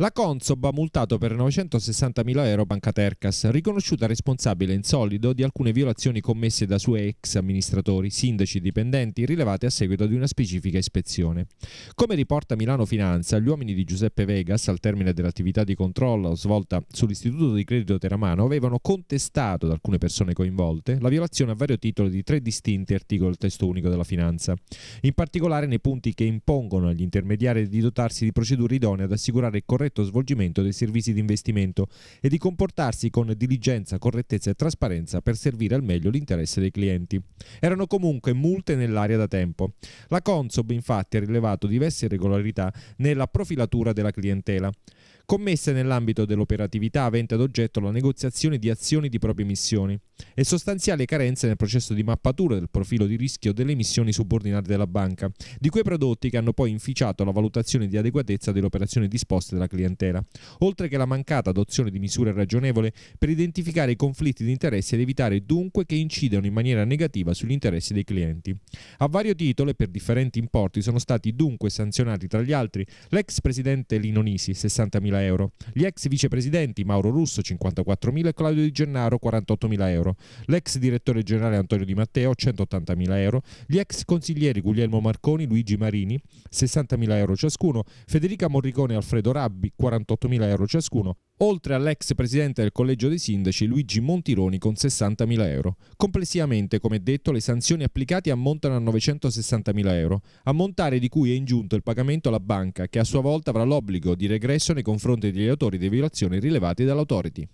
La Consob ha multato per 960.000 euro Banca Tercas, riconosciuta responsabile in solido di alcune violazioni commesse da suoi ex amministratori, sindaci e dipendenti, rilevate a seguito di una specifica ispezione. Come riporta Milano Finanza, gli uomini di Giuseppe Vegas, al termine dell'attività di controllo svolta sull'Istituto di Credito Teramano, avevano contestato da alcune persone coinvolte la violazione a vario titolo di tre distinti articoli del testo unico della finanza, in particolare nei punti che impongono agli intermediari di dotarsi di procedure idonee ad assicurare il corretto corretto svolgimento dei servizi di investimento e di comportarsi con diligenza, correttezza e trasparenza per servire al meglio l'interesse dei clienti. Erano comunque multe nell'area da tempo. La Consob infatti ha rilevato diverse irregolarità nella profilatura della clientela commesse nell'ambito dell'operatività avente ad oggetto la negoziazione di azioni di proprie missioni e sostanziali carenze nel processo di mappatura del profilo di rischio delle emissioni subordinate della banca, di quei prodotti che hanno poi inficiato la valutazione di adeguatezza delle operazioni disposte dalla clientela, oltre che la mancata adozione di misure ragionevole per identificare i conflitti di interesse ed evitare dunque che incidano in maniera negativa sugli interessi dei clienti. A vario titolo e per differenti importi sono stati dunque sanzionati tra gli altri l'ex presidente Lino Nisi 60.000 euro, gli ex vicepresidenti Mauro Russo 54.000 e Claudio Di Gennaro 48.000 euro euro, l'ex direttore generale Antonio Di Matteo 180.000 euro, gli ex consiglieri Guglielmo Marconi, Luigi Marini 60.000 euro ciascuno, Federica Morricone e Alfredo Rabbi 48.000 euro ciascuno, oltre all'ex presidente del Collegio dei Sindaci Luigi Montironi con 60.000 euro. Complessivamente, come detto, le sanzioni applicate ammontano a 960.000 euro, ammontare di cui è ingiunto il pagamento alla banca che a sua volta avrà l'obbligo di regresso nei confronti degli autori di violazioni rilevate dall'autority.